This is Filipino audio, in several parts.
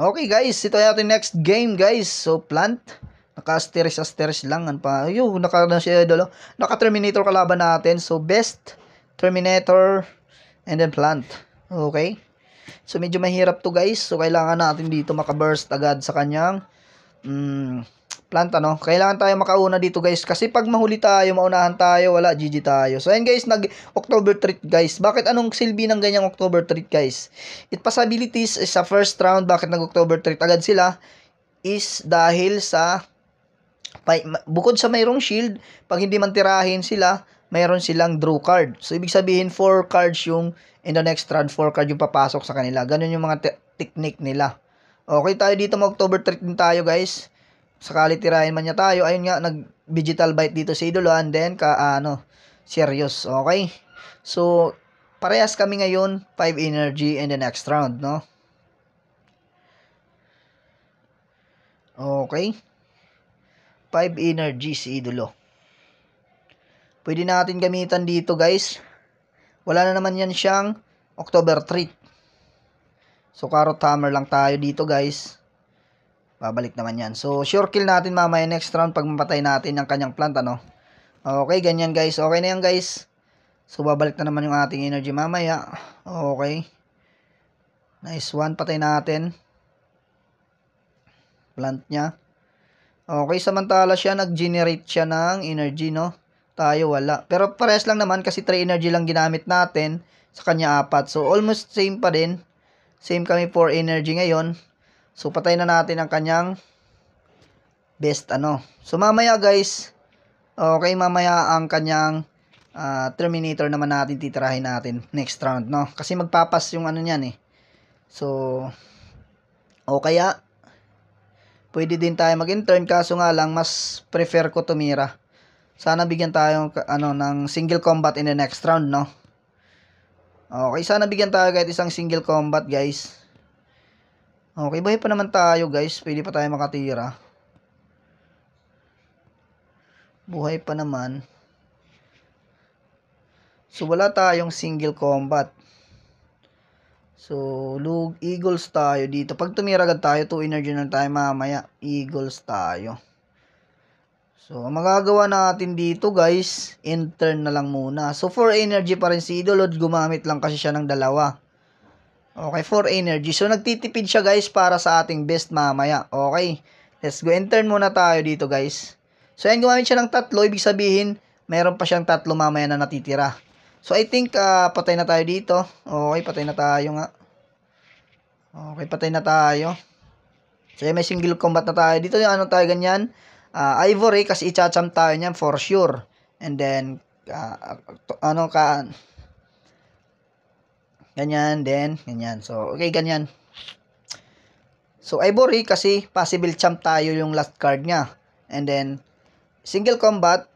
Okay guys, ito ay ating next game guys. So plant, naka-asteris asteris lang an pa. Yo, naka na siya dolo. Naka Terminator kalaban natin. So best Terminator and then plant. Okay? So medyo mahirap to guys. So kailangan natin dito maka-burst agad sa kanyang mm, planta no Kailangan tayo makauna dito guys kasi pag mahuli tayo, maunahan tayo, wala GG tayo. So ayan guys, nag October treat guys. Bakit anong silbi ng ganyang October treat guys? It possibilities is sa first round bakit nag October treat agad sila is dahil sa bukod sa mayroong shield, pag hindi man tirahin sila, mayroon silang draw card. So, ibig sabihin, 4 cards yung in the next round, 4 card yung papasok sa kanila. Ganun yung mga technique nila. Okay, tayo dito mag-October treat din tayo, guys sakali tirahin man niya tayo, ayun nga, nag-digital bite dito si Idolo, and then, ka, ano, serious, okay? So, parehas kami ngayon, 5 energy in the next round, no? Okay? 5 energy si Idolo. Pwede natin gamitan dito, guys. Wala na naman yan siyang October 3. So, Carrot Hammer lang tayo dito, guys. Babalik naman yan. So, sure kill natin mamaya next round pag mapatay natin ang kanyang plant, ano? Okay, ganyan guys. Okay na yan guys. So, babalik na naman yung ating energy mamaya. Okay. Nice one. Patay natin. Plant niya. Okay, samantala siya, nag-generate siya ng energy, no? Tayo wala. Pero pares lang naman kasi 3 energy lang ginamit natin sa kanya apat. So, almost same pa din. Same kami for energy ngayon. So, patayin na natin ang kanyang best ano. So, mamaya guys, okay, mamaya ang kanyang uh, Terminator naman natin titirahin natin next round, no? Kasi magpapas yung ano niyan eh. So, o kaya, pwede din tayo mag turn kaso nga lang, mas prefer ko tumira. Sana bigyan tayo ano, ng single combat in the next round, no? Okay, sana bigyan tayo kahit isang single combat, guys. Okay, buhay pa naman tayo guys. Pwede pa tayo makatira. Buhay pa naman. So, wala tayong single combat. So, lug eagles tayo dito. Pag tumira agad tayo, 2 energy na tayo mamaya. Eagles tayo. So, ang magagawa natin dito guys, intern na lang muna. So, 4 energy pa rin si Idolod. Gumamit lang kasi siya ng dalawa. Okay, for energy. So, nagtitipid siya guys para sa ating best mamaya. Okay, let's go and muna tayo dito guys. So, ayan, gumamit siya ng tatlo. Ibig sabihin, meron pa siyang tatlo mamaya na natitira. So, I think uh, patay na tayo dito. Okay, patay na tayo nga. Okay, patay na tayo. So, may single combat na tayo. Dito yung ano tayo ganyan. Uh, ivory kasi ichacham tayo niyan for sure. And then, uh, ano ka Ganyan, then, ganyan. So, okay, ganyan. So, Ivory kasi possible champ tayo yung last card niya. And then, single combat,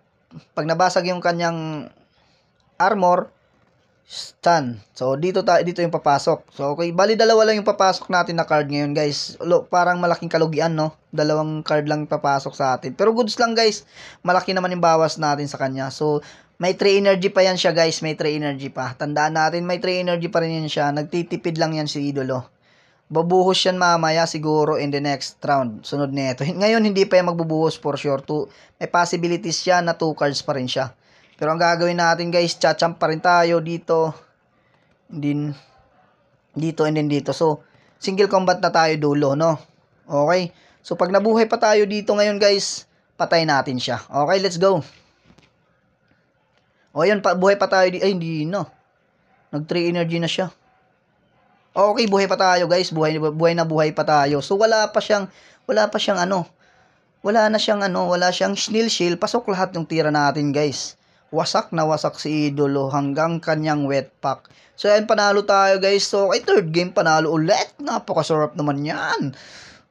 pag nabasag yung kanyang armor, stun. So, dito, ta dito yung papasok. So, okay, bali dalawa lang yung papasok natin na card ngayon, guys. Lo, parang malaking kalugian, no? Dalawang card lang papasok sa atin. Pero goods lang, guys. Malaki naman yung bawas natin sa kanya. So, may 3 energy pa yan siya guys, may 3 energy pa. Tandaan natin, may 3 energy pa rin yan siya. Nagtitipid lang yan si Idolo. Babuhos yan mamaya siguro in the next round. Sunod na ito. Ngayon hindi pa yan magbubuhos for sure. Two, may possibilities siya na 2 cards pa rin siya. Pero ang gagawin natin guys, chacham pa rin tayo dito. Din dito and then dito. So, single combat na tayo dulo, no? Okay? So, pag nabuhay pa tayo dito ngayon guys, patay natin siya. Okay, let's go. O oh, yan, pa, buhay pa tayo. Di, ay, hindi na. Nag 3 energy na siya. Okay, buhay pa tayo guys. Buhay, buhay na buhay pa tayo. So wala pa siyang, wala pa siyang ano. Wala na siyang ano, wala siyang snail shield. Pasok lahat ng tira natin guys. Wasak na wasak si Idolo hanggang kanyang wet pack. So ayan, panalo tayo guys. So ay third game, panalo ulit. Napakasarap naman yan.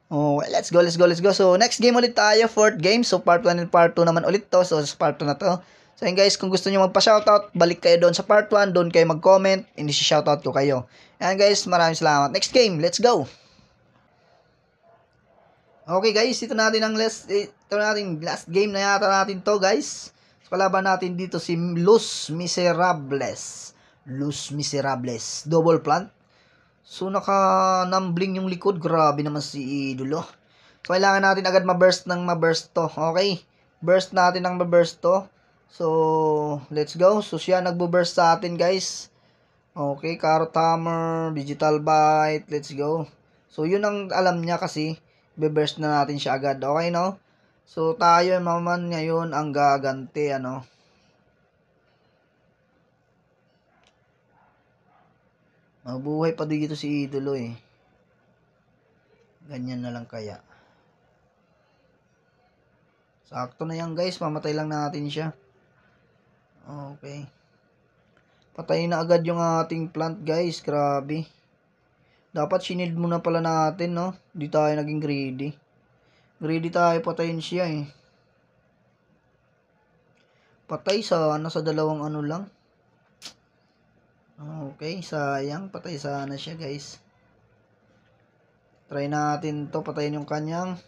Oh, well, let's go, let's go, let's go. So, next game ulit tayo, fourth game. So, part 1 and part 2 naman ulit to. So, part 2 na to. So yun guys, kung gusto niyo magpa-shoutout, balik kayo doon sa part 1, doon kayo mag-comment, inisi-shoutout ko kayo. Ayan guys, maraming salamat. Next game, let's go! Okay guys, ito natin ang last, ito natin, last game na yata natin to guys. So, kalaban natin dito si Los Miserables. Los Miserables. Double plant. So naka-numbling yung likod. Grabe naman si Idolo. So kailangan natin agad ma-burst ng ma-burst to. Okay. Burst natin ng ma-burst to. So, let's go. So, siya nagbo-burst sa atin, guys. Okay, Carrot Hammer, Digital Bite, let's go. So, yun ang alam niya kasi, be-burst na natin siya agad. Okay, no? So, tayo naman ngayon ang gaganti, ano? Mabuhay pa dito si Idolo, eh. Ganyan na lang kaya. Sakto na yan, guys. Mamatay lang natin siya. Okay. Patayin na agad yung ating plant guys. Grabe. Dapat sinild muna pala natin no. Hindi tayo naging greedy. Greedy tayo patayin siya eh. Patay sana sa dalawang ano lang. Okay, sayang. Patay sana siya guys. Try natin to patayin yung kanyang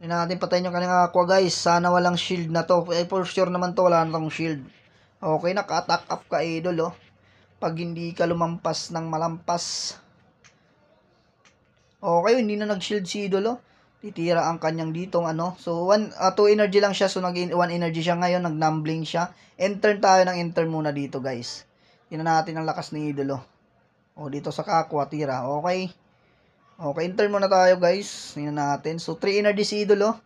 hindi natin patayin yung kanyang aqua guys. Sana walang shield na to. Eh, for sure naman to wala na tong shield. Okay, naka-attack up ka idol oh. Pag hindi ka lumampas ng malampas. Okay, hindi na nag-shield si idol oh. Titira ang kanyang ditong ano. So, 1 uh, ah, two energy lang siya. So, nag 1 energy siya ngayon. Nag-numbling siya. Enter tayo ng enter muna dito guys. Tingnan natin ang lakas ni idol oh. O, oh, dito sa kakwa, tira. Okay. Okay, enter muna tayo guys. Tingnan natin. So, 3 in a decidol, oh.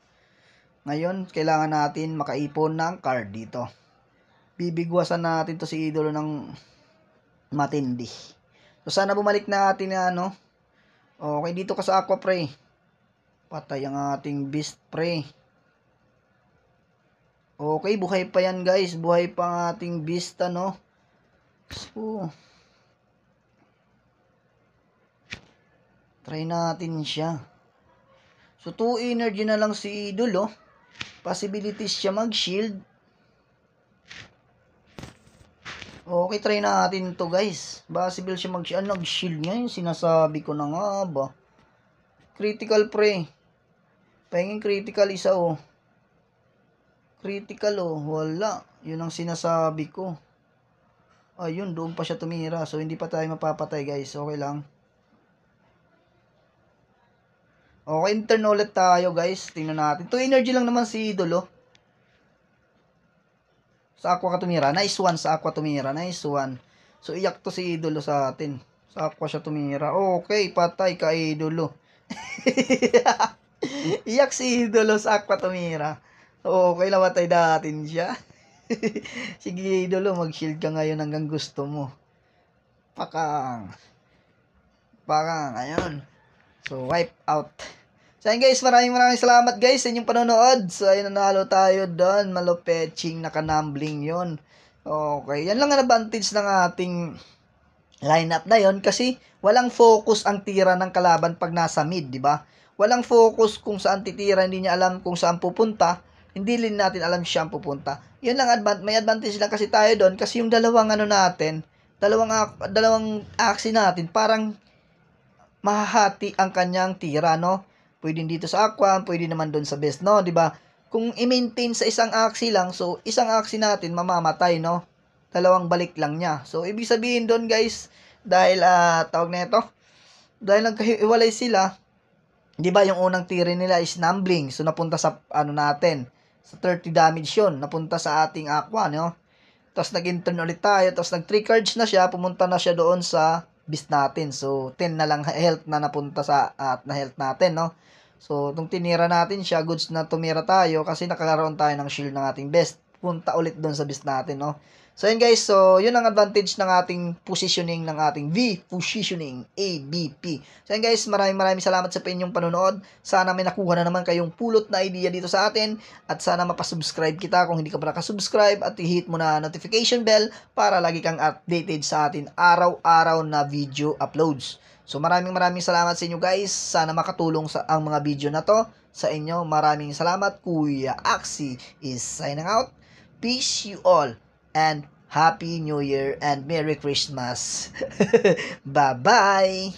Ngayon, kailangan natin makaipon ng card dito. Bibigwasan natin to si idolo ng matindi. So, sana bumalik natin na ano. Okay, dito ka sa aqua, pre. Patay ang ating beast, prey. Okay, buhay pa yan guys. Buhay pa ang ating beast, ano. So, Try natin siya. So, 2 energy na lang si Idol, oh. Possibilities siya mag-shield. Okay, try natin to guys. Possible siya mag-shield. Ah, nag-shield niya yung sinasabi ko na nga ba. Critical pre. Pahingin critical isa, oh. Critical, oh. Wala. Yun ang sinasabi ko ayun, doon pa siya tumira. So, hindi pa tayo mapapatay, guys. Okay lang. Okay, intern ulit tayo guys. Tingnan natin. To energy lang naman si Idolo. Oh. Sa Aqua ka Nice one sa Aqua tumira. Nice one. So, iyak to si Idolo oh, sa atin. Sa Aqua siya tumira. Okay, patay ka Idolo. Oh. iyak si Idolo sa Aqua tumira. Okay, namatay natin siya. Sige, Idolo, mag-shield ka ngayon hanggang gusto mo. Pakang. Pakang, ayun. So, wipe out. So, ayun guys, maraming maraming salamat guys sa inyong panonood. So, ayun, nanalo tayo doon. Malopetching, nakanambling yon Okay, yan lang ang advantage ng ating lineup na yon kasi walang focus ang tira ng kalaban pag nasa mid, di ba? Walang focus kung saan titira, hindi niya alam kung saan pupunta. Hindi rin natin alam siya ang pupunta. Yun lang, advan- may advantage lang kasi tayo doon kasi yung dalawang ano natin, dalawang, dalawang aksi natin, parang mahahati ang kanyang tira, no? Pwede dito sa aqua, pwede naman doon sa best, no? 'Di ba? Kung i-maintain sa isang axis lang, so isang axis natin mamamatay, no? Dalawang balik lang niya. So ibig sabihin doon, guys, dahil uh, tawag na ito, dahil nagkahiwalay sila, 'di ba yung unang tira nila is numbling. So napunta sa ano natin, sa 30 damage 'yon, napunta sa ating aqua, no? Tapos nag-intern ulit tayo, tapos nag-3 cards na siya, pumunta na siya doon sa bis natin. So, 10 na lang health na napunta sa at na health natin, no? So, nung tinira natin siya, goods na tumira tayo kasi nakakaroon tayo ng shield ng ating best punta ulit doon sa bis natin, no? So, yun guys. So, yun ang advantage ng ating positioning, ng ating V positioning, ABP. So, yun guys. Maraming maraming salamat sa inyong panonood. Sana may nakuha na naman kayong pulot na idea dito sa atin. At sana mapasubscribe kita kung hindi ka pa nakasubscribe at i-hit mo na notification bell para lagi kang updated sa atin araw-araw na video uploads. So, maraming maraming salamat sa inyo guys. Sana makatulong sa ang mga video na to sa inyo. Maraming salamat. Kuya Axie is signing out. Peace you all and Happy New Year and Merry Christmas. Bye-bye.